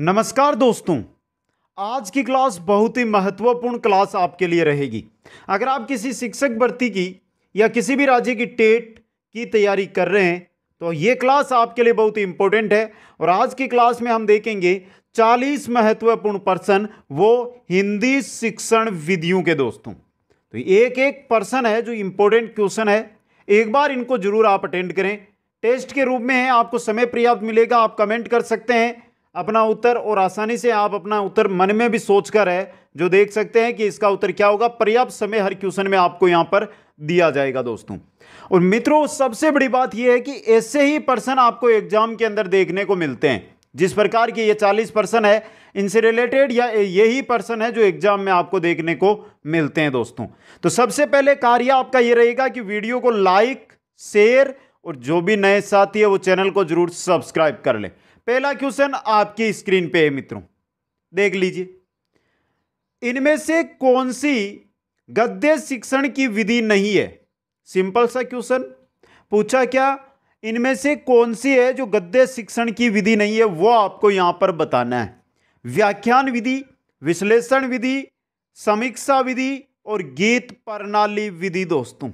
नमस्कार दोस्तों आज की क्लास बहुत ही महत्वपूर्ण क्लास आपके लिए रहेगी अगर आप किसी शिक्षक भर्ती की या किसी भी राज्य की टेट की तैयारी कर रहे हैं तो ये क्लास आपके लिए बहुत ही इम्पोर्टेंट है और आज की क्लास में हम देखेंगे 40 महत्वपूर्ण पर्सन वो हिंदी शिक्षण विधियों के दोस्तों तो एक एक पर्सन है जो इम्पोर्टेंट क्वेश्चन है एक बार इनको जरूर आप अटेंड करें टेस्ट के रूप में है आपको समय पर्याप्त मिलेगा आप कमेंट कर सकते हैं अपना उत्तर और आसानी से आप अपना उत्तर मन में भी सोचकर है जो देख सकते हैं कि इसका उत्तर क्या होगा पर्याप्त समय हर क्वेश्चन में आपको यहाँ पर दिया जाएगा दोस्तों और मित्रों सबसे बड़ी बात यह है कि ऐसे ही पर्सन आपको एग्जाम के अंदर देखने को मिलते हैं जिस प्रकार के ये चालीस पर्सन है इनसे रिलेटेड या यही पर्सन है जो एग्जाम में आपको देखने को मिलते हैं दोस्तों तो सबसे पहले कार्य आपका यह रहेगा कि वीडियो को लाइक शेयर और जो भी नए साथी है वो चैनल को जरूर सब्सक्राइब कर ले पहला क्वेश्चन आपकी स्क्रीन पे है मित्रों देख लीजिए इनमें से कौन सी गद्य शिक्षण की विधि नहीं है सिंपल सा क्वेश्चन पूछा क्या इनमें से कौन सी है जो गद्य शिक्षण की विधि नहीं है वो आपको यहां पर बताना है व्याख्यान विधि विश्लेषण विधि समीक्षा विधि और गीत प्रणाली विधि दोस्तों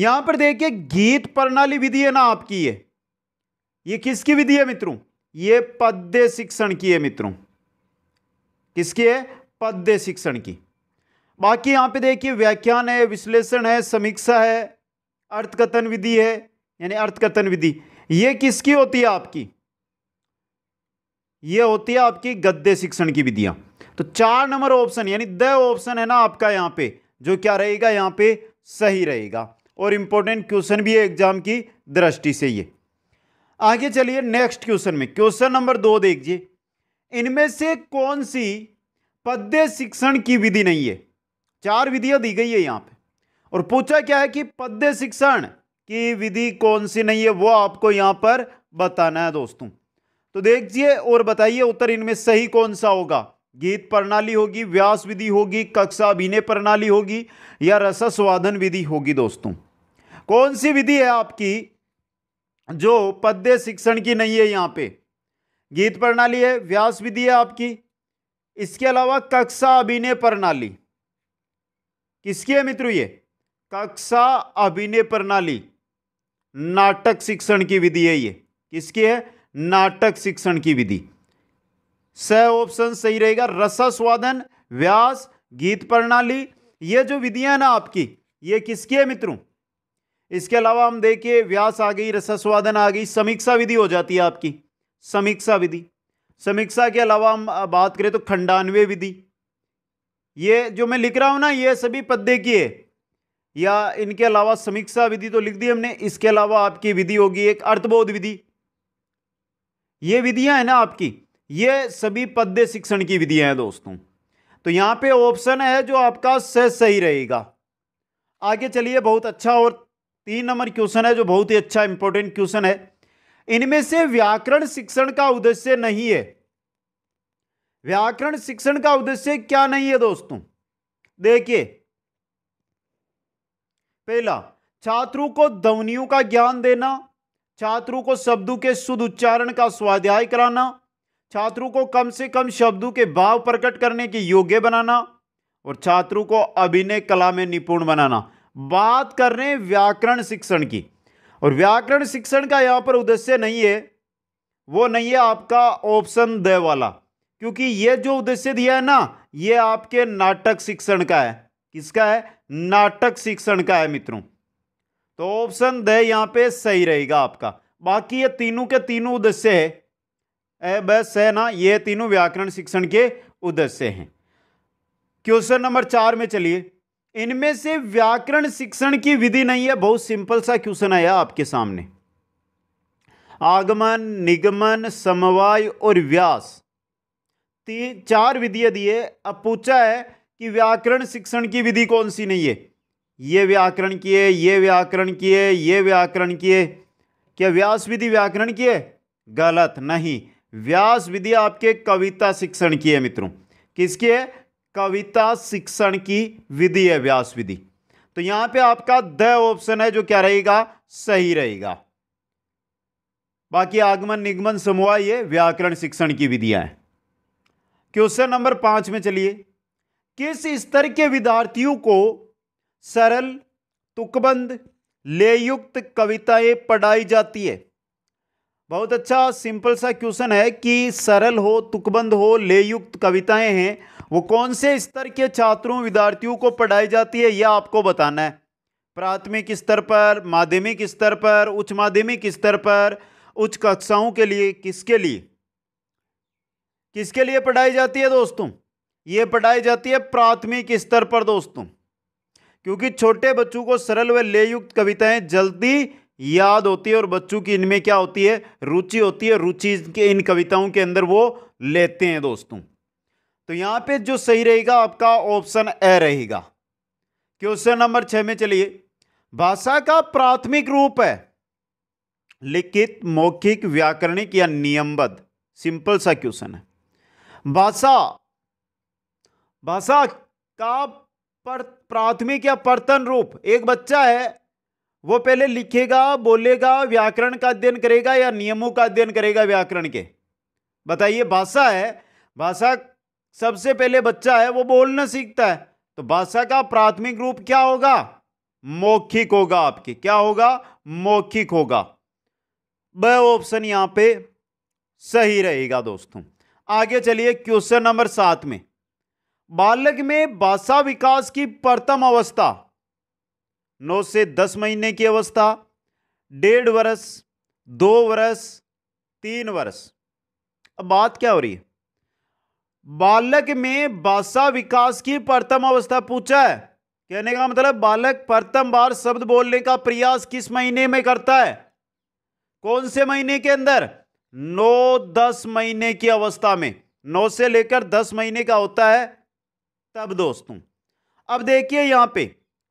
यहां पर देखिए गीत प्रणाली विधि है ना आपकी ये ये किसकी विधि है मित्रों ये पद्य शिक्षण की है मित्रों किसकी है पद्य शिक्षण की बाकी यहां पे देखिए व्याख्यान है विश्लेषण है समीक्षा है अर्थकथन विधि है यानी अर्थकथन विधि ये किसकी होती है आपकी ये होती है आपकी गद्य शिक्षण की विधियां तो चार नंबर ऑप्शन यानी द ऑप्शन है ना आपका यहां पे जो क्या रहेगा यहां पे सही रहेगा और इम्पोर्टेंट क्वेश्चन भी है एग्जाम की दृष्टि से ये आगे चलिए नेक्स्ट क्वेश्चन में क्वेश्चन नंबर दो देखिए इनमें से कौन सी पद्य शिक्षण की विधि नहीं है चार विधियां दी गई है यहाँ पे और पूछा क्या है कि पद्य शिक्षण की विधि कौन सी नहीं है वो आपको यहाँ पर बताना है दोस्तों तो देखिए और बताइए उत्तर इनमें सही कौन सा होगा गीत प्रणाली होगी व्यास विधि होगी कक्षा अभिनय प्रणाली होगी या रसस्वादन विधि होगी दोस्तों कौन सी विधि है आपकी जो पद्य शिक्षण की नहीं है यहाँ पे गीत प्रणाली है व्यास विधि है आपकी इसके अलावा कक्षा अभिनय प्रणाली किसकी है मित्रों ये कक्षा अभिनय प्रणाली नाटक शिक्षण की विधि है ये किसकी है नाटक शिक्षण की विधि स ऑप्शन सही रहेगा स्वादन व्यास गीत प्रणाली ये जो विधियां ना आपकी ये किसकी है मित्रों इसके अलावा हम देखिए व्यास आ गई रसस्वादन आ गई समीक्षा विधि हो जाती है आपकी समीक्षा विधि समीक्षा के अलावा हम बात करें तो खंडानवे विधि ये जो मैं लिख रहा हूँ ना ये सभी पद्य की है या इनके अलावा समीक्षा विधि तो लिख दी हमने इसके अलावा आपकी विधि होगी एक अर्थबोध विधि ये विधियाँ हैं ना आपकी ये सभी पद्य शिक्षण की विधियाँ हैं दोस्तों तो यहाँ पे ऑप्शन है जो आपका सही रहेगा आगे चलिए बहुत अच्छा और तीन नंबर क्वेश्चन है जो बहुत ही अच्छा इंपॉर्टेंट क्वेश्चन है इनमें से व्याकरण शिक्षण का उद्देश्य नहीं है व्याकरण शिक्षण का उद्देश्य क्या नहीं है दोस्तों देखिए पहला छात्रों को ध्वनियों का ज्ञान देना छात्रों को शब्दों के शुद्ध उच्चारण का स्वाध्याय कराना छात्रों को कम से कम शब्दों के भाव प्रकट करने के योग्य बनाना और छात्रों को अभिनय कला में निपुण बनाना बात कर रहे हैं व्याकरण शिक्षण की और व्याकरण शिक्षण का यहां पर उद्देश्य नहीं है वो नहीं है आपका ऑप्शन दे वाला क्योंकि ये जो उद्देश्य दिया है ना ये आपके नाटक शिक्षण का है किसका है नाटक शिक्षण का है मित्रों तो ऑप्शन दे यहां पे सही रहेगा आपका बाकी ये तीनों के तीनों उद्देश्य है ए बस है ना ये तीनों व्याकरण शिक्षण के उद्देश्य हैं क्वेश्चन नंबर चार में चलिए इनमें से व्याकरण शिक्षण की विधि नहीं है बहुत सिंपल सा क्वेश्चन आया आपके सामने आगमन निगमन समवाय और व्यास तीन चार विधियां दिए अब पूछा है कि व्याकरण शिक्षण की विधि कौन सी नहीं है ये व्याकरण की है ये व्याकरण की है ये व्याकरण की है क्या व्यास विधि व्याकरण की है गलत नहीं व्यास विधि आपके कविता शिक्षण की है मित्रों किसकी है कविता शिक्षण की विधि है व्यास विधि तो यहां पे आपका द ऑप्शन है जो क्या रहेगा सही रहेगा बाकी आगमन निगमन समूह ये व्याकरण शिक्षण की विधियां हैं क्वेश्चन नंबर पांच में चलिए किस स्तर के विद्यार्थियों को सरल तुकबंद लेयुक्त कविताएं पढ़ाई जाती है बहुत अच्छा सिंपल सा क्वेश्चन है कि सरल हो तुकबंद हो लेयुक्त कविताएं हैं वो कौन से स्तर के छात्रों विद्यार्थियों को पढ़ाई जाती है यह आपको बताना है प्राथमिक स्तर पर माध्यमिक स्तर पर उच्च माध्यमिक स्तर पर उच्च कक्षाओं के लिए किसके लिए किसके लिए पढ़ाई जाती है दोस्तों ये पढ़ाई जाती है प्राथमिक स्तर पर दोस्तों क्योंकि छोटे बच्चों को सरल व लेयुक्त कविताएं जल्दी याद होती है और बच्चों की इनमें क्या होती है रुचि होती है रुचि के इन कविताओं के अंदर वो लेते हैं दोस्तों तो यहां पे जो सही रहेगा आपका ऑप्शन ए रहेगा क्वेश्चन नंबर छह में चलिए भाषा का प्राथमिक रूप है लिखित मौखिक व्याकरणिक या नियमबद्ध सिंपल सा क्वेश्चन है भाषा भाषा का प्राथमिक या परतन रूप एक बच्चा है वो पहले लिखेगा बोलेगा व्याकरण का अध्ययन करेगा या नियमों का अध्ययन करेगा व्याकरण के बताइए भाषा है भाषा सबसे पहले बच्चा है वो बोलना सीखता है तो भाषा का प्राथमिक रूप क्या होगा मौखिक होगा आपके क्या होगा मौखिक होगा ब ऑप्शन यहां पे सही रहेगा दोस्तों आगे चलिए क्वेश्चन नंबर सात में बालक में भाषा विकास की प्रथम अवस्था नौ से दस महीने की अवस्था डेढ़ वर्ष दो वर्ष तीन वर्ष अब बात क्या हो रही है बालक में भाषा विकास की प्रथम अवस्था पूछा है कहने का मतलब बालक प्रथम बार शब्द बोलने का प्रयास किस महीने में करता है कौन से महीने के अंदर नौ दस महीने की अवस्था में नौ से लेकर दस महीने का होता है तब दोस्तों अब देखिए यहां पे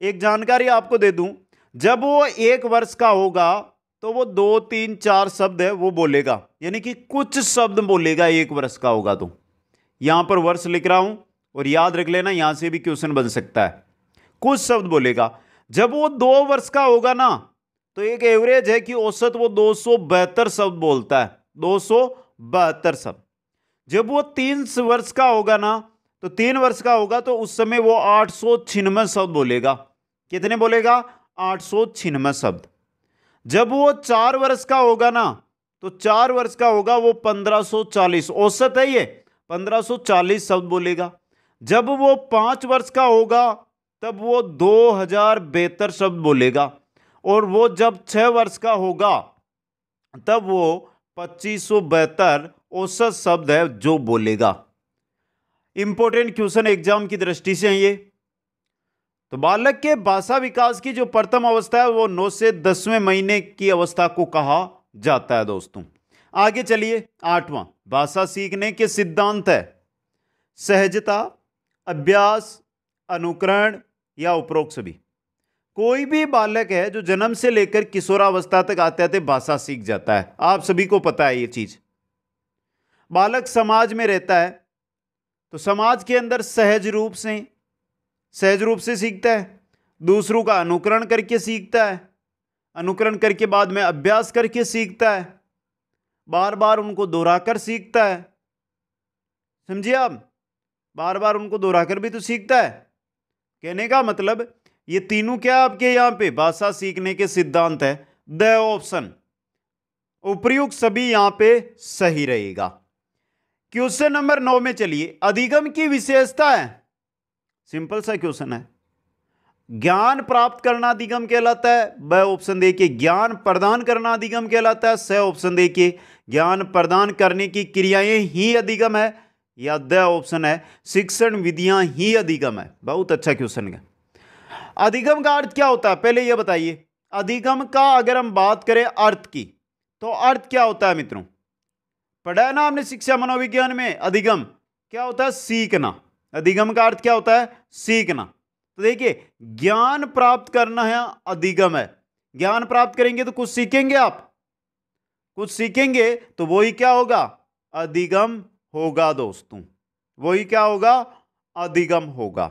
एक जानकारी आपको दे दूं जब वो एक वर्ष का होगा तो वो दो तीन चार शब्द है वो बोलेगा यानी कि कुछ शब्द बोलेगा एक वर्ष का होगा तो यहां पर वर्ष लिख रहा हूं और याद रख लेना यहां से भी क्वेश्चन बन सकता है कुछ शब्द बोलेगा जब वो दो वर्ष का होगा ना तो एक एवरेज है कि औसत वो दो शब्द बोलता है दो शब्द जब वो तीन वर्ष का होगा ना तो तीन वर्ष का होगा तो उस समय वो आठ सौ छिन्नवे शब्द बोलेगा कितने बोलेगा आठ सौ छिन्नवे शब्द जब वो चार वर्ष का होगा ना तो चार वर्ष का होगा वो पंद्रह सौ चालीस औसत है ये 1540 शब्द बोलेगा जब वो पाँच वर्ष का होगा तब वो दो हजार बेहतर शब्द बोलेगा और वो जब छः वर्ष का होगा तब वो पच्चीस सौ बेहतर औसत शब्द है जो बोलेगा इंपॉर्टेंट क्वेश्चन एग्जाम की दृष्टि से है ये तो बालक के भाषा विकास की जो प्रथम अवस्था है वो नौ से दसवें महीने की अवस्था को कहा जाता है दोस्तों आगे चलिए आठवां भाषा सीखने के सिद्धांत है सहजता अभ्यास अनुकरण या उपरोक्त सभी कोई भी बालक है जो जन्म से लेकर किशोरावस्था तक आते आते भाषा सीख जाता है आप सभी को पता है ये चीज बालक समाज में रहता है तो समाज के अंदर सहज रूप से सहज रूप से सीखता है दूसरों का अनुकरण करके सीखता है अनुकरण करके बाद में अभ्यास करके सीखता है बार बार उनको दोहराकर सीखता है समझिए आप बार बार उनको दोहराकर भी तो सीखता है कहने का मतलब ये तीनों क्या आपके यहाँ पे भाषा सीखने के सिद्धांत है द ऑप्शन उपयुक्त सभी यहाँ पे सही रहेगा क्वेश्चन नंबर नौ में चलिए अधिगम की विशेषता है सिंपल सा क्वेश्चन है ज्ञान प्राप्त करना अधिगम कहलाता है ब ऑप्शन देखिए ज्ञान प्रदान करना अधिगम कहलाता है स ऑप्शन देखिए ज्ञान प्रदान करने की क्रियाएं ही अधिगम है या द ऑप्शन है शिक्षण विधियां ही अधिगम है बहुत अच्छा क्वेश्चन है अधिगम का अर्थ क्या होता है पहले यह बताइए अधिगम का अगर हम बात करें अर्थ की तो अर्थ क्या होता है मित्रों पढ़ा है ना आपने शिक्षा मनोविज्ञान में अधिगम क्या होता है सीखना अधिगम का अर्थ क्या होता है सीखना तो देखिए ज्ञान प्राप्त करना है अधिगम है ज्ञान प्राप्त करेंगे तो कुछ सीखेंगे आप कुछ सीखेंगे तो वही क्या होगा अधिगम होगा दोस्तों वही क्या होगा अधिगम होगा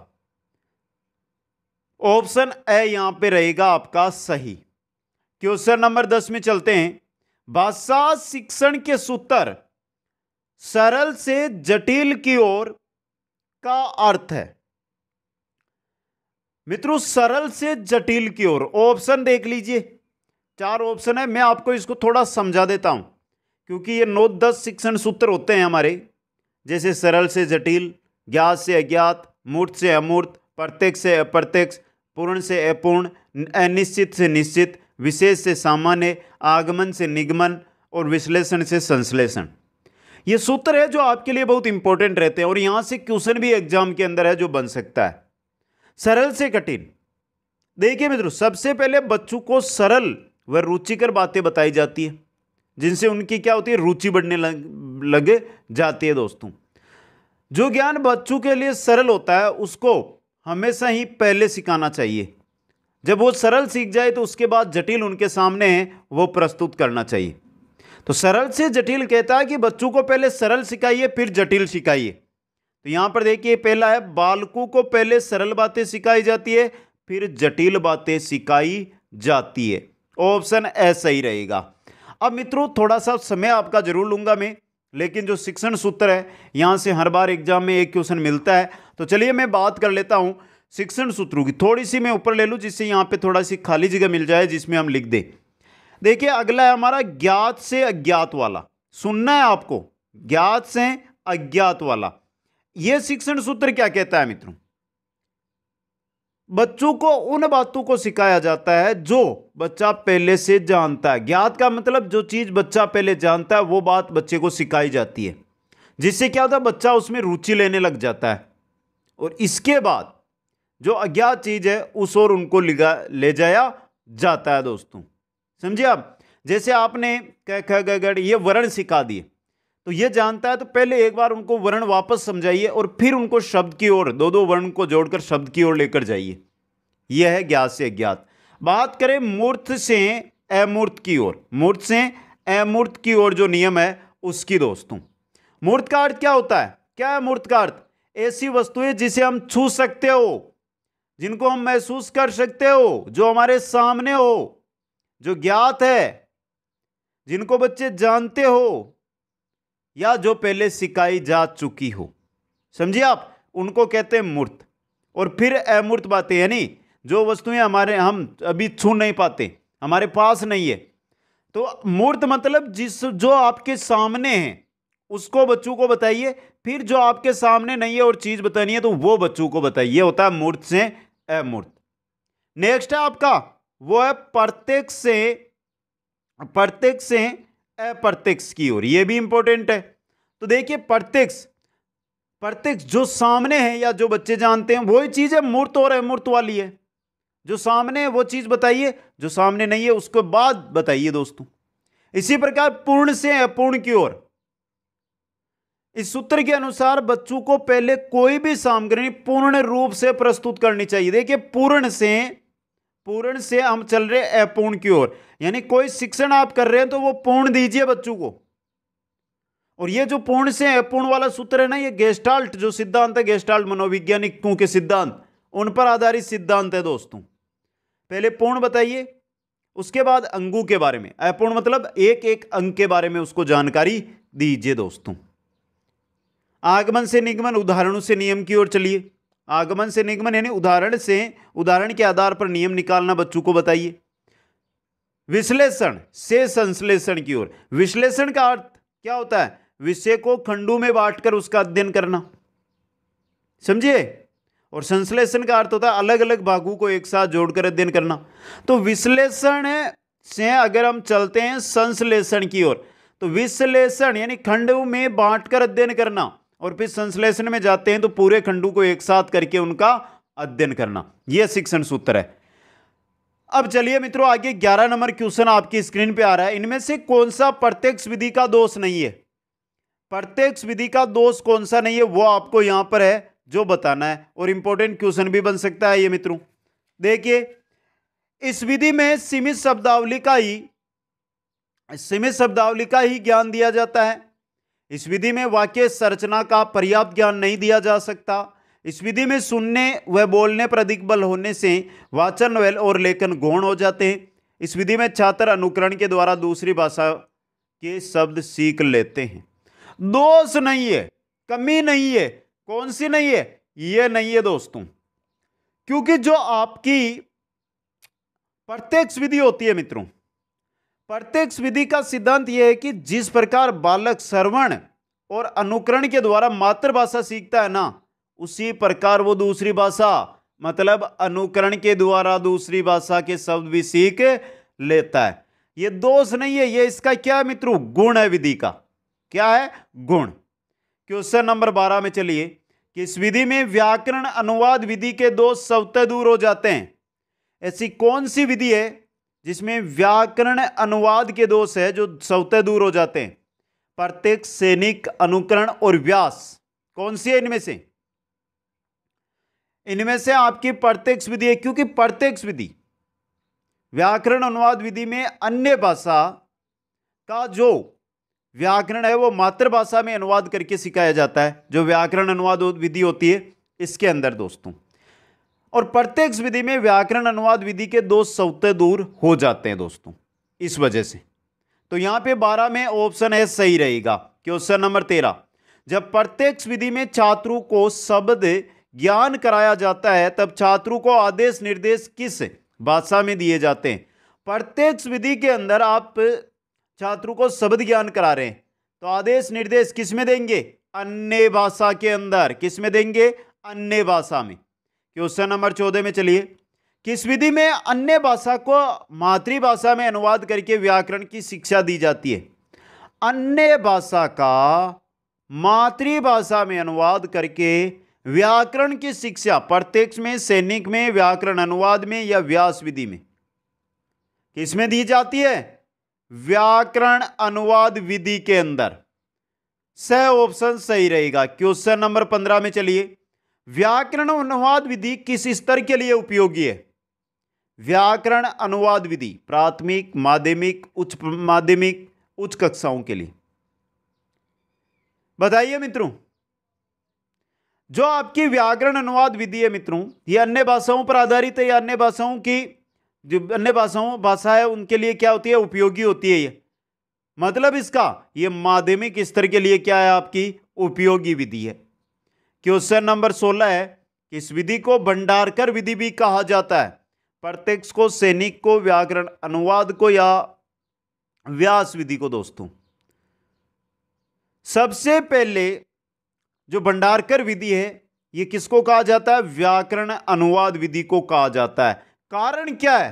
ऑप्शन ए यहां पे रहेगा आपका सही क्वेश्चन नंबर दस में चलते हैं भाषा शिक्षण के सूत्र सरल से जटिल की ओर का अर्थ है मित्रों सरल से जटिल की ओर ऑप्शन देख लीजिए चार ऑप्शन है मैं आपको इसको थोड़ा समझा देता हूँ क्योंकि ये नौ दस शिक्षण सूत्र होते हैं हमारे जैसे सरल से जटिल ज्ञात से अज्ञात मूर्त से अमूर्त प्रत्यक्ष से अप्रत्यक्ष पूर्ण से अपूर्ण अनिश्चित से निश्चित विशेष से सामान्य आगमन से निगमन और विश्लेषण से संश्लेषण ये सूत्र है जो आपके लिए बहुत इंपॉर्टेंट रहते हैं और यहाँ से क्वेश्चन भी एग्जाम के अंदर है जो बन सकता है सरल से कठिन देखिए मित्रों सबसे पहले बच्चों को सरल वह रुचिकर बातें बताई जाती है जिनसे उनकी क्या होती है रुचि बढ़ने लग, लगे जाती है दोस्तों जो ज्ञान बच्चों के लिए सरल होता है उसको हमेशा ही पहले सिखाना चाहिए जब वो सरल सीख जाए तो उसके बाद जटिल उनके सामने वो प्रस्तुत करना चाहिए तो सरल से जटिल कहता है कि बच्चों को पहले सरल सिखाइए फिर जटिल सिखाइए तो यहाँ पर देखिए पहला है बालकों को पहले सरल बातें सिखाई जाती है फिर जटिल बातें सिखाई जाती है ऑप्शन ए सही रहेगा अब मित्रों थोड़ा सा समय आपका जरूर लूंगा मैं लेकिन जो शिक्षण सूत्र है यहाँ से हर बार एग्जाम में एक क्वेश्चन मिलता है तो चलिए मैं बात कर लेता हूँ शिक्षण सूत्रों की थोड़ी सी मैं ऊपर ले लूँ जिससे यहाँ पे थोड़ा सी खाली जगह मिल जाए जिसमें हम लिख दें देखिए अगला है हमारा ज्ञात से अज्ञात वाला सुनना है आपको ज्ञात से अज्ञात वाला ये शिक्षण सूत्र क्या कहता है मित्रों बच्चों को उन बातों को सिखाया जाता है जो बच्चा पहले से जानता है ज्ञात का मतलब जो चीज़ बच्चा पहले जानता है वो बात बच्चे को सिखाई जाती है जिससे क्या होता है बच्चा उसमें रुचि लेने लग जाता है और इसके बाद जो अज्ञात चीज़ है उस और उनको ले जाया जाता है दोस्तों समझिए आप जैसे आपने कह कह गड़ ये वर्ण सिखा दिए तो ये जानता है तो पहले एक बार उनको वर्ण वापस समझाइए और फिर उनको शब्द की ओर दो दो वर्ण को जोड़कर शब्द की ओर लेकर जाइए यह है ज्ञात से अज्ञात बात करें मूर्त से अमूर्त की ओर मूर्त से अमूर्त की ओर जो नियम है उसकी दोस्तों मूर्त का अर्थ क्या होता है क्या है मूर्त का अर्थ ऐसी वस्तुएं जिसे हम छू सकते हो जिनको हम महसूस कर सकते हो जो हमारे सामने हो जो ज्ञात है जिनको बच्चे जानते हो या जो पहले सिकाई जा चुकी हो समझिए आप उनको कहते हैं मूर्त और फिर अमूर्त बातें यानी जो वस्तुएं हमारे हम अभी छू नहीं पाते हमारे पास नहीं है तो मूर्त मतलब जिस जो आपके सामने है उसको बच्चों को बताइए फिर जो आपके सामने नहीं है और चीज़ बतानी है तो वो बच्चों को बताइए होता है मूर्त से अमूर्त नेक्स्ट है आपका वो है प्रत्येक से प्रत्येक से अप्रत्यक्ष की ओर ये भी इंपॉर्टेंट है तो देखिए प्रत्यक्ष प्रत्यक्ष जो सामने है या जो बच्चे जानते हैं वही चीज़ है मूर्त और अमूर्त वाली है जो सामने है वो चीज़ बताइए जो सामने नहीं है उसके बाद बताइए दोस्तों इसी प्रकार पूर्ण से अपूर्ण की ओर इस सूत्र के अनुसार बच्चों को पहले कोई भी सामग्री पूर्ण रूप से प्रस्तुत करनी चाहिए देखिए पूर्ण से पूर्ण से हम चल रहे अपूर्ण की ओर यानी कोई शिक्षण आप कर रहे हैं तो वो पूर्ण दीजिए बच्चों को और ये जो पूर्ण से अपूर्ण वाला सूत्र है ना ये गेस्टाल्ट जो सिद्धांत है गेस्टाल्ट मनोवैज्ञानिकों के सिद्धांत उन पर आधारित सिद्धांत है दोस्तों पहले पूर्ण बताइए उसके बाद अंगू के बारे में अपूर्ण मतलब एक एक अंग के बारे में उसको जानकारी दीजिए दोस्तों आगमन से निगमन उदाहरणों से नियम की ओर चलिए आगमन से निगमन यानी उदाहरण से उदाहरण के आधार पर नियम निकालना बच्चों को बताइए विश्लेषण से संश्लेषण की ओर विश्लेषण का अर्थ क्या होता है विषय को खंडों में बांटकर उसका अध्ययन करना समझिए और संश्लेषण का अर्थ होता है अलग अलग भागों को एक साथ जोड़कर अध्ययन करना तो विश्लेषण से अगर हम चलते हैं संश्लेषण की ओर तो विश्लेषण यानी खंडों में बांटकर अध्ययन करना और फिर संश्लेषण में जाते हैं तो पूरे खंडू को एक साथ करके उनका अध्ययन करना यह शिक्षण सूत्र है अब चलिए मित्रों आगे 11 नंबर क्वेश्चन आपकी स्क्रीन पे आ रहा है इनमें से कौन सा प्रत्यक्ष विधि का दोष नहीं है प्रत्यक्ष विधि का दोष कौन सा नहीं है वो आपको यहां पर है जो बताना है और इंपॉर्टेंट क्वेश्चन भी बन सकता है ये मित्रों देखिए इस विधि में सीमित शब्दावली का ही सीमित शब्दावली का ही ज्ञान दिया जाता है इस विधि में वाक्य संरचना का पर्याप्त ज्ञान नहीं दिया जा सकता इस विधि में सुनने व बोलने पर अधिक बल होने से वाचन वेल और लेखन गौण हो जाते हैं इस विधि में छात्र अनुकरण के द्वारा दूसरी भाषा के शब्द सीख लेते हैं दोष नहीं है कमी नहीं है कौन सी नहीं है ये नहीं है दोस्तों क्योंकि जो आपकी प्रत्यक्ष विधि होती है मित्रों प्रत्यक्ष विधि का सिद्धांत यह है कि जिस प्रकार बालक श्रवण और अनुकरण के द्वारा मातृभाषा सीखता है ना उसी प्रकार वो दूसरी भाषा मतलब अनुकरण के द्वारा दूसरी भाषा के शब्द भी सीख लेता है ये दोष नहीं है ये इसका क्या है मित्रों गुण है विधि का क्या है गुण क्वेश्चन नंबर बारह में चलिए कि इस विधि में व्याकरण अनुवाद विधि के दोष सबते दूर हो जाते हैं ऐसी कौन सी विधि है जिसमें व्याकरण अनुवाद के दोष है जो सौते दूर हो जाते हैं प्रत्येक सैनिक अनुकरण और व्यास कौन सी है इनमें से इनमें से आपकी प्रत्यक्ष विधि है क्योंकि प्रत्यक्ष विधि व्याकरण अनुवाद विधि में अन्य भाषा का जो व्याकरण है वो मातृभाषा में अनुवाद करके सिखाया जाता है जो व्याकरण अनुवाद विधि होती है इसके अंदर दोस्तों और प्रत्यक्ष विधि में व्याकरण अनुवाद विधि के दो सौते दूर हो जाते हैं दोस्तों इस वजह से तो यहां पे बारह में ऑप्शन है सही रहेगा क्वेश्चन नंबर तेरह जब प्रत्यक्ष विधि में छात्रों को शब्द ज्ञान कराया जाता है तब छात्रों को आदेश निर्देश किस भाषा में दिए जाते हैं प्रत्यक्ष विधि के अंदर आप छात्रु को शब्द ज्ञान करा रहे हैं तो आदेश निर्देश किस में देंगे अन्य भाषा के अंदर किस में देंगे अन्य भाषा में क्वेश्चन नंबर चौदह में चलिए किस विधि में अन्य भाषा को मातृभाषा में अनुवाद करके व्याकरण की शिक्षा दी जाती है अन्य भाषा का मातृभाषा में अनुवाद करके व्याकरण की शिक्षा प्रत्यक्ष में सैनिक में व्याकरण अनुवाद में या व्यास विधि में किसमें दी जाती है व्याकरण अनुवाद विधि के अंदर सह ऑप्शन सही रहेगा क्वेश्चन नंबर पंद्रह में चलिए व्याकरण अनुवाद विधि किस स्तर के लिए उपयोगी है व्याकरण अनुवाद विधि प्राथमिक माध्यमिक उच्च माध्यमिक उच्च कक्षाओं के लिए बताइए मित्रों जो आपकी व्याकरण अनुवाद विधि है मित्रों ये अन्य भाषाओं पर आधारित है या अन्य भाषाओं की जो अन्य भाषाओं भाषा है उनके लिए क्या होती है उपयोगी होती है ये मतलब इसका ये माध्यमिक स्तर के लिए क्या है आपकी उपयोगी विधि है क्वेश्चन नंबर सोलह है किस विधि को भंडारकर विधि भी कहा जाता है प्रत्यक्ष को सैनिक को व्याकरण अनुवाद को या व्यास विधि को दोस्तों सबसे पहले जो भंडारकर विधि है ये किसको कहा जाता है व्याकरण अनुवाद विधि को कहा जाता है कारण क्या है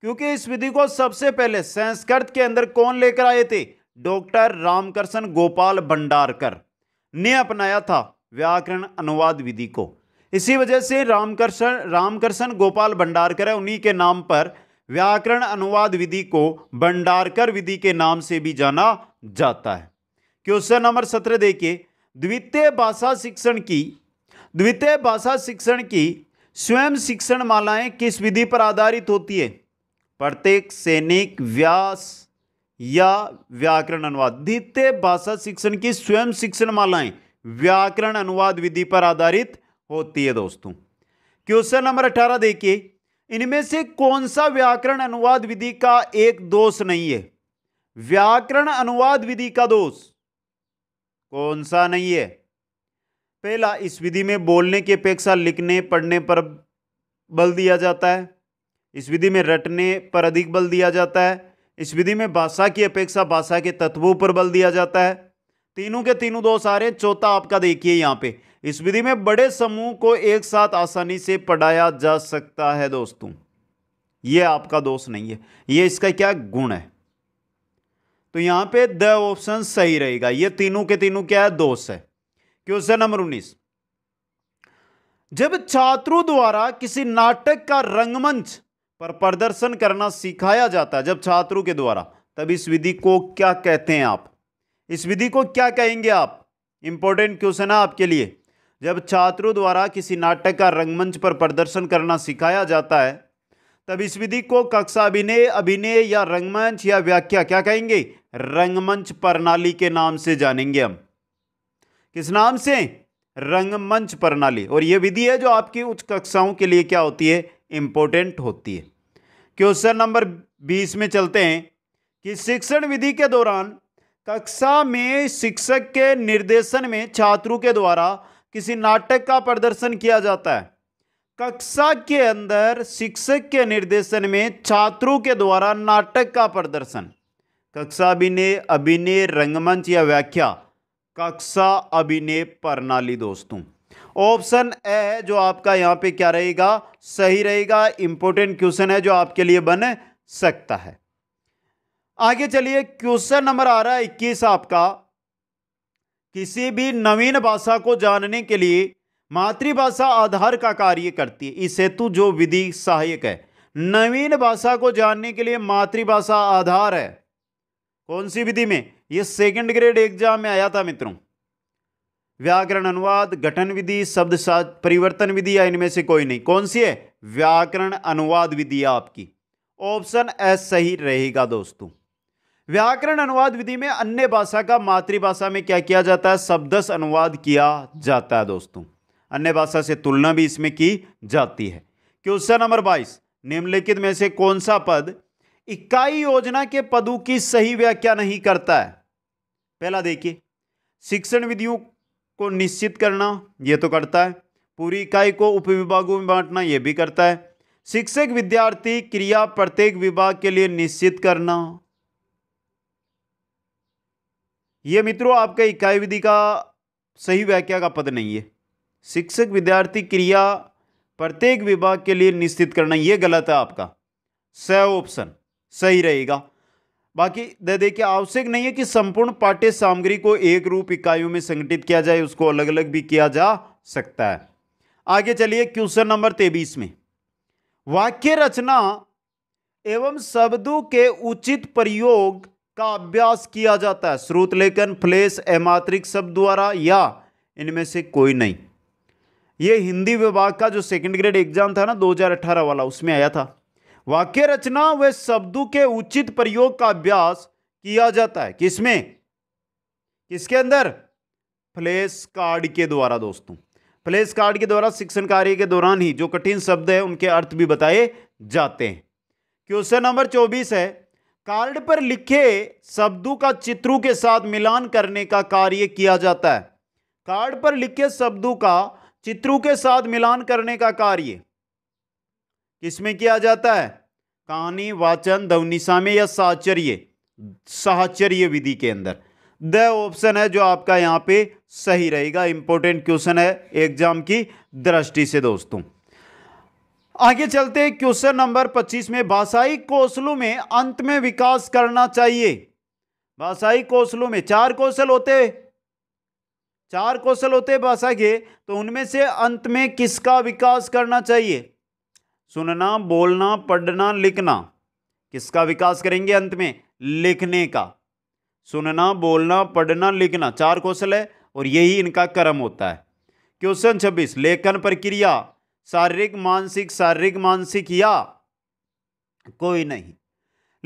क्योंकि इस विधि को सबसे पहले संस्कृत के अंदर कौन लेकर आए थे डॉक्टर रामकृष्ण गोपाल भंडारकर ने अपनाया था व्याकरण अनुवाद विधि को इसी वजह से रामकृष्ण रामकृष्ण गोपाल भंडारकर है उन्हीं के नाम पर व्याकरण अनुवाद विधि को भंडारकर विधि के नाम से भी जाना जाता है क्वेश्चन नंबर सत्रह देखिए द्वितीय भाषा शिक्षण की द्वितीय भाषा शिक्षण की स्वयं शिक्षण मालाएं किस विधि पर आधारित होती है प्रत्येक सैनिक व्यास या व्याकरण अनुवाद द्वितीय भाषा शिक्षण की स्वयं शिक्षण मालाएं व्याकरण अनुवाद विधि पर आधारित होती है दोस्तों क्वेश्चन नंबर अठारह देखिए इनमें से कौन सा व्याकरण अनुवाद विधि का एक दोष नहीं है व्याकरण अनुवाद विधि का दोष कौन सा नहीं है पहला इस विधि में बोलने की अपेक्षा लिखने पढ़ने पर बल दिया जाता है इस विधि में रटने पर अधिक बल दिया जाता है इस विधि में भाषा की अपेक्षा भाषा के तत्वों पर बल दिया जाता है तीनों के तीनों दोष आ रहे हैं चौथा आपका देखिए यहाँ पे इस विधि में बड़े समूह को एक साथ आसानी से पढ़ाया जा सकता है दोस्तों ये आपका दोष नहीं है ये इसका क्या गुण है तो यहां पे द ऑप्शन सही रहेगा ये तीनों के तीनों क्या है दोष है क्वेश्चन नंबर उन्नीस जब छात्रों द्वारा किसी नाटक का रंगमंच पर प्रदर्शन करना सिखाया जाता है जब छात्रों के द्वारा तब इस विधि को क्या कहते हैं आप इस विधि को क्या कहेंगे आप इम्पोर्टेंट क्वेश्चन है आपके लिए जब छात्रों द्वारा किसी नाटक का रंगमंच पर प्रदर्शन करना सिखाया जाता है तब इस विधि को कक्षा अभिनय अभिनय या रंगमंच या व्याख्या क्या कहेंगे रंगमंच प्रणाली के नाम से जानेंगे हम किस नाम से रंगमंच प्रणाली और यह विधि है जो आपकी उच्च कक्षाओं के लिए क्या होती है इंपॉर्टेंट होती है क्वेश्चन नंबर बीस में चलते हैं कि शिक्षण विधि के दौरान कक्षा में शिक्षक के निर्देशन में छात्रों के द्वारा किसी नाटक का प्रदर्शन किया जाता है कक्षा के अंदर शिक्षक के निर्देशन में छात्रों के द्वारा नाटक का प्रदर्शन कक्षा अभिनय अभिनय रंगमंच या व्याख्या कक्षा अभिनय प्रणाली दोस्तों ऑप्शन ए जो आपका यहाँ पे क्या रहेगा सही रहेगा इंपॉर्टेंट क्वेश्चन है जो आपके लिए बन सकता है आगे चलिए क्वेश्चन नंबर आ रहा है इक्कीस आपका किसी भी नवीन भाषा को जानने के लिए मातृभाषा आधार का कार्य करती है इस हेतु जो विधि सहायक है नवीन भाषा को जानने के लिए मातृभाषा आधार है कौन सी विधि में ये सेकंड ग्रेड एग्जाम में आया था मित्रों व्याकरण अनुवाद गठन विधि शब्द परिवर्तन विधि या इनमें से कोई नहीं कौन सी है व्याकरण अनुवाद विधि आपकी ऑप्शन एस सही रहेगा दोस्तों व्याकरण अनुवाद विधि में अन्य भाषा का मातृभाषा में क्या किया जाता है शब्दस अनुवाद किया जाता है दोस्तों अन्य भाषा से तुलना भी इसमें की जाती है क्वेश्चन नंबर बाईस निम्नलिखित में से कौन सा पद इकाई योजना के पदों की सही व्याख्या नहीं करता है पहला देखिए शिक्षण विधियों को निश्चित करना यह तो करता है पूरी इकाई को उप विभागों में बांटना यह भी करता है शिक्षक विद्यार्थी क्रिया प्रत्येक विभाग के लिए निश्चित करना ये मित्रों आपका इकाई विधि का सही व्याख्या का पद नहीं है शिक्षक विद्यार्थी क्रिया प्रत्येक विभाग के लिए निश्चित करना यह गलत है आपका स ऑप्शन सही रहेगा बाकी दे देखिए आवश्यक नहीं है कि संपूर्ण पाठ्य सामग्री को एक रूप इकाइयों में संगठित किया जाए उसको अलग अलग भी किया जा सकता है आगे चलिए क्वेश्चन नंबर तेबीस में वाक्य रचना एवं शब्दों के उचित प्रयोग का अभ्यास किया जाता है स्रोत लेखन फ्लेश एमात्रिक शब्द द्वारा या इनमें से कोई नहीं ये हिंदी विभाग का जो सेकंड ग्रेड एग्जाम था ना 2018 वाला उसमें आया था वाक्य रचना व शब्दों के उचित प्रयोग का अभ्यास किया जाता है किसमें किसके अंदर फ्लेश कार्ड के द्वारा दोस्तों फ्लेश कार्ड के द्वारा शिक्षण कार्य के दौरान ही जो कठिन शब्द है उनके अर्थ भी बताए जाते हैं क्वेश्चन नंबर चौबीस है कार्ड पर लिखे शब्दों का चित्रों के साथ मिलान करने का कार्य किया जाता है कार्ड पर लिखे शब्दों का चित्रों के साथ मिलान करने का कार्य किसमें किया जाता है कहानी वाचन दवनिशा में या साचर्य साहचर्य विधि के अंदर द ऑप्शन है जो आपका यहाँ पे सही रहेगा इंपॉर्टेंट क्वेश्चन है एग्जाम की दृष्टि से दोस्तों आगे चलते क्वेश्चन नंबर 25 में भाषाई कौशलों में अंत में विकास करना चाहिए भाषाई कौशलों में चार कौशल होते चार कौशल होते भाषा के तो उनमें से अंत में किसका विकास करना चाहिए सुनना बोलना पढ़ना लिखना किसका विकास करेंगे अंत में लिखने का सुनना बोलना पढ़ना लिखना चार कौशल है और यही इनका कर्म होता है क्वेश्चन छब्बीस लेखन प्रक्रिया शारीरिक मानसिक शारीरिक मानसिक या कोई नहीं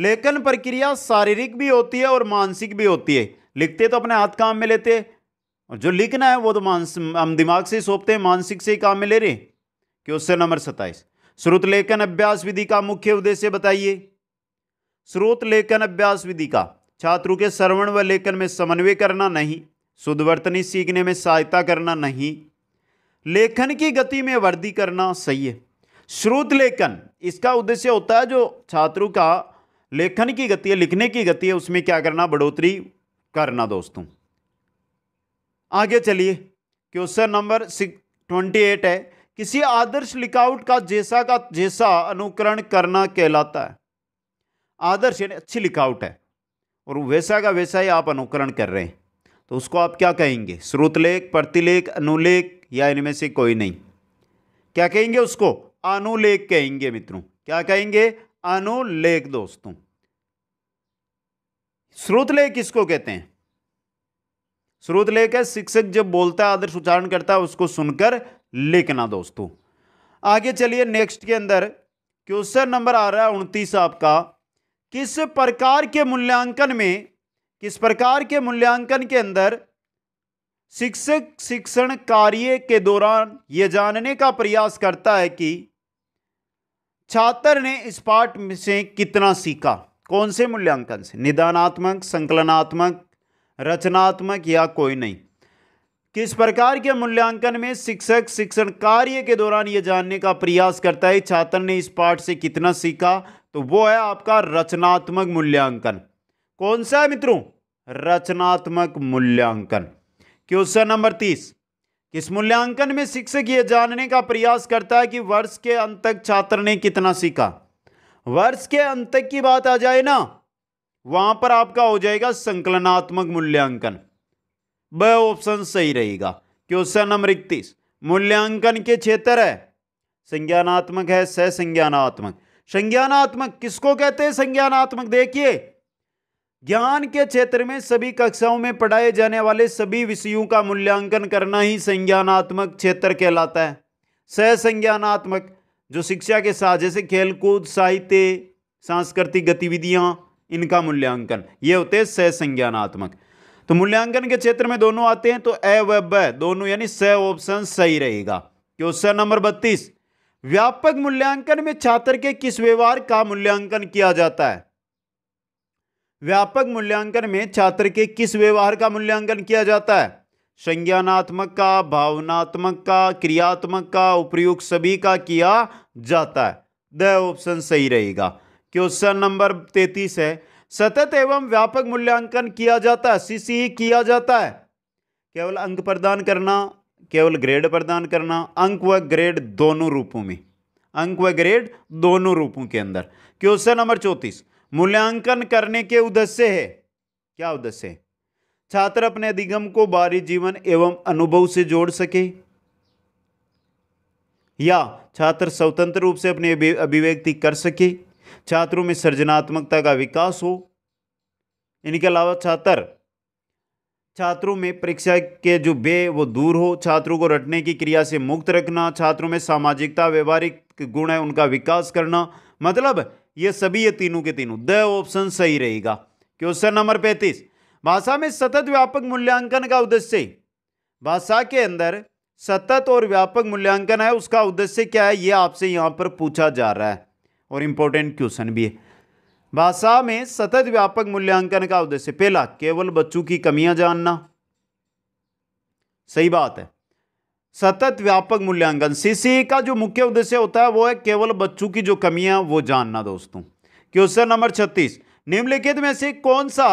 लेखन प्रक्रिया शारीरिक भी होती है और मानसिक भी होती है लिखते तो अपने हाथ काम में लेते और जो लिखना है वो तो मानस हम दिमाग से ही सौंपते हैं मानसिक से ही काम में ले रहे क्वेश्चन नंबर सत्ताईस श्रुत लेखन अभ्यास विधि का मुख्य उद्देश्य बताइए श्रोत लेखन अभ्यास विधि का छात्रों के श्रवण व लेखन में समन्वय करना नहीं शुद्धवर्तनी सीखने में सहायता करना नहीं लेखन की गति में वृद्धि करना सही है श्रुत लेखन इसका उद्देश्य होता है जो छात्रों का लेखन की गति है लिखने की गति है उसमें क्या करना बढ़ोतरी करना दोस्तों आगे चलिए question number six twenty eight है किसी आदर्श लिखावट का जैसा का जैसा अनुकरण करना कहलाता है आदर्श अच्छी लिखावट है और वैसा का वैसा ही आप अनुकरण कर रहे हैं तो उसको आप क्या कहेंगे श्रुतलेख प्रतिलेख अनुलेख या इनमें से कोई नहीं क्या कहेंगे उसको अनुलेख कहेंगे मित्रों क्या कहेंगे अनुलेख दोस्तों श्रोतलेख किसको कहते हैं श्रोतलेख है शिक्षक जब बोलता है आदर्श उच्चारण करता है उसको सुनकर लिखना दोस्तों आगे चलिए नेक्स्ट के अंदर क्वेश्चन नंबर आ रहा है उनतीस आपका किस प्रकार के मूल्यांकन में किस प्रकार के मूल्यांकन के अंदर शिक्षक शिक्षण कार्य के दौरान ये जानने का प्रयास करता है कि छात्र ने इस पाठ में से कितना सीखा कौन से मूल्यांकन से निदानात्मक संकलनात्मक रचनात्मक या कोई नहीं किस प्रकार के मूल्यांकन में शिक्षक शिक्षण कार्य के दौरान ये जानने का प्रयास करता है छात्र ने इस पाठ से कितना सीखा तो वो है आपका रचनात्मक मूल्यांकन कौन सा है मित्रों रचनात्मक मूल्यांकन क्वेश्चन नंबर तीस इस मूल्यांकन में शिक्षक यह जानने का प्रयास करता है कि वर्ष के अंत तक छात्र ने कितना सीखा वर्ष के अंत तक की बात आ जाए ना वहां पर आपका हो जाएगा संकलनात्मक मूल्यांकन ब ऑप्शन सही रहेगा क्वेश्चन नंबर इकतीस मूल्यांकन के क्षेत्र है संज्ञानात्मक है सह संज्ञानात्मक संज्ञानात्मक किसको कहते हैं संज्ञानात्मक देखिए ज्ञान के क्षेत्र में सभी कक्षाओं में पढ़ाए जाने वाले सभी विषयों का मूल्यांकन करना ही संज्ञानात्मक क्षेत्र कहलाता है सहसंज्ञानात्मक जो शिक्षा के साथ जैसे खेलकूद साहित्य सांस्कृतिक गतिविधियाँ इनका मूल्यांकन ये होते हैं सहसंज्ञानात्मक तो मूल्यांकन के क्षेत्र में दोनों आते हैं तो ए व ब दोनों यानी स ऑप्शन सही रहेगा क्वेश्चन नंबर बत्तीस व्यापक मूल्यांकन में छात्र के किस व्यवहार का मूल्यांकन किया जाता है व्यापक मूल्यांकन में छात्र के किस व्यवहार का मूल्यांकन किया जाता है संज्ञानात्मक का भावनात्मक का क्रियात्मक का उपयोग सभी का किया जाता है द ऑप्शन सही रहेगा क्वेश्चन नंबर तैतीस है सतत एवं व्यापक मूल्यांकन किया जाता है सीसी किया जाता है केवल अंक प्रदान करना केवल ग्रेड प्रदान करना अंक व ग्रेड दोनों रूपों में अंक व ग्रेड दोनों रूपों के अंदर क्वेश्चन नंबर चौंतीस मूल्यांकन करने के उद्देश्य है क्या उद्देश्य है छात्र अपने अधिगम को बाहरी जीवन एवं अनुभव से जोड़ सके या छात्र स्वतंत्र रूप से अपनी अभिव्यक्ति कर सके छात्रों में सृजनात्मकता का विकास हो इनके अलावा छात्र छात्रों में परीक्षा के जो बे वो दूर हो छात्रों को रटने की क्रिया से मुक्त रखना छात्रों में सामाजिकता व्यवहारिक गुण है उनका विकास करना मतलब ये सभी ये तीनों के तीनों द ऑप्शन सही रहेगा क्वेश्चन नंबर पैंतीस भाषा में सतत व्यापक मूल्यांकन का उद्देश्य भाषा के अंदर सतत और व्यापक मूल्यांकन है उसका उद्देश्य क्या है ये आपसे यहाँ पर पूछा जा रहा है और इम्पोर्टेंट क्वेश्चन भी है भाषा में सतत व्यापक मूल्यांकन का उद्देश्य पहला केवल बच्चों की कमियां जानना सही बात है सतत व्यापक मूल्यांकन सीसी e का जो मुख्य उद्देश्य होता है वो है केवल बच्चों की जो कमियां वो जानना दोस्तों क्वेश्चन नंबर छत्तीस निम्नलिखित में से कौन सा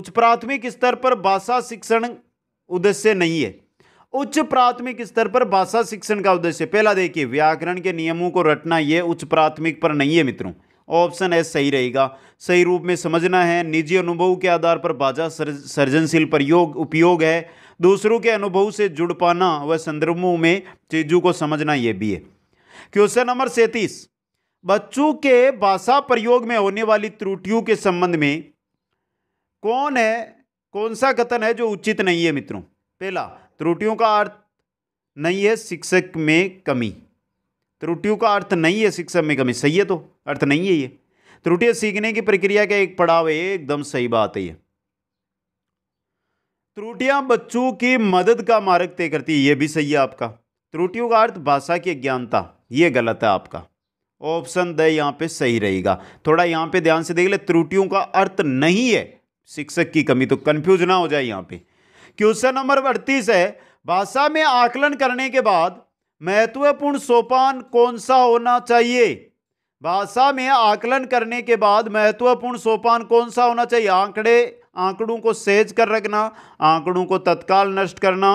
उच्च प्राथमिक स्तर पर भाषा शिक्षण उद्देश्य नहीं है उच्च प्राथमिक स्तर पर भाषा शिक्षण का उद्देश्य पहला देखिए व्याकरण के नियमों को रटना यह उच्च प्राथमिक पर नहीं है मित्रों ऑप्शन एस सही रहेगा सही रूप में समझना है निजी अनुभव के आधार पर बाजा सर्जनशील प्रयोग उपयोग है दूसरों के अनुभव से जुड़ पाना व संदर्भों में चीज़ों को समझना यह भी है क्वेश्चन नंबर सैंतीस बच्चों के भाषा प्रयोग में होने वाली त्रुटियों के संबंध में कौन है कौन सा कथन है जो उचित नहीं है मित्रों पहला त्रुटियों का अर्थ नहीं है शिक्षक में कमी त्रुटियों का अर्थ नहीं है शिक्षक में कमी सही है तो अर्थ नहीं है ये त्रुटियां सीखने की प्रक्रिया का एक पड़ाव है एकदम सही बात है ये त्रुटियां बच्चों की मदद का मार्ग तय करती है ये भी सही है आपका त्रुटियों का अर्थ भाषा की अज्ञानता ये गलत है आपका ऑप्शन द यहाँ पे सही रहेगा थोड़ा यहाँ पे ध्यान से देख ले त्रुटियों का अर्थ नहीं है शिक्षक की कमी तो कंफ्यूज ना हो जाए यहाँ पे क्वेश्चन नंबर अड़तीस है भाषा में आकलन करने के बाद महत्वपूर्ण सोपान कौन सा होना चाहिए भाषा में आकलन करने के बाद महत्वपूर्ण सोपान कौन सा होना चाहिए आंकड़े आंकड़ों को सहेज कर रखना आंकड़ों को तत्काल नष्ट करना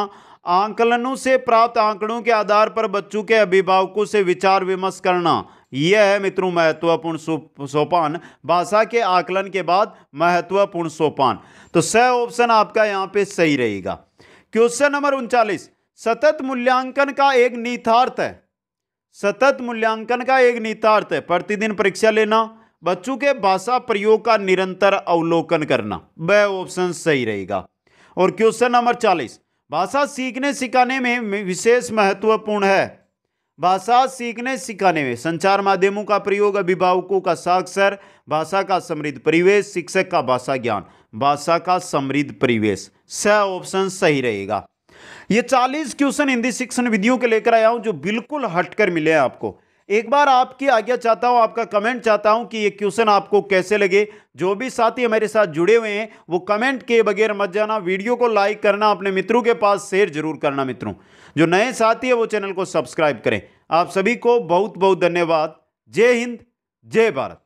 आंकलनों से प्राप्त आंकड़ों के आधार पर बच्चों के अभिभावकों से विचार विमर्श करना यह है मित्रों महत्वपूर्ण सोपान भाषा के आकलन के बाद महत्वपूर्ण सोपान तो स ऑप्शन आपका यहाँ पे सही रहेगा क्वेश्चन नंबर उनचालीस सतत मूल्यांकन का एक नीतार्थ है सतत मूल्यांकन का एक नीतार्थ है प्रतिदिन परीक्षा लेना बच्चों के भाषा प्रयोग का निरंतर अवलोकन करना वह ऑप्शन सही रहेगा और क्वेश्चन नंबर चालीस भाषा सीखने सिखाने में विशेष महत्वपूर्ण है भाषा सीखने सिखाने में संचार माध्यमों का प्रयोग अभिभावकों का साक्षर भाषा का समृद्ध परिवेश शिक्षक का भाषा ज्ञान भाषा का समृद्ध परिवेश स ऑप्शन सही रहेगा ये 40 क्वेश्चन हिंदी शिक्षण विधियों के लेकर आया हूं जो बिल्कुल हटकर मिले हैं आपको एक बार आपकी आज्ञा चाहता हूं आपका कमेंट चाहता हूं कि ये क्वेश्चन आपको कैसे लगे जो भी साथी हमारे साथ जुड़े हुए हैं वो कमेंट के बगैर मत जाना वीडियो को लाइक करना अपने मित्रों के पास शेयर जरूर करना मित्रों जो नए साथी है वो चैनल को सब्सक्राइब करें आप सभी को बहुत बहुत धन्यवाद जय हिंद जय भारत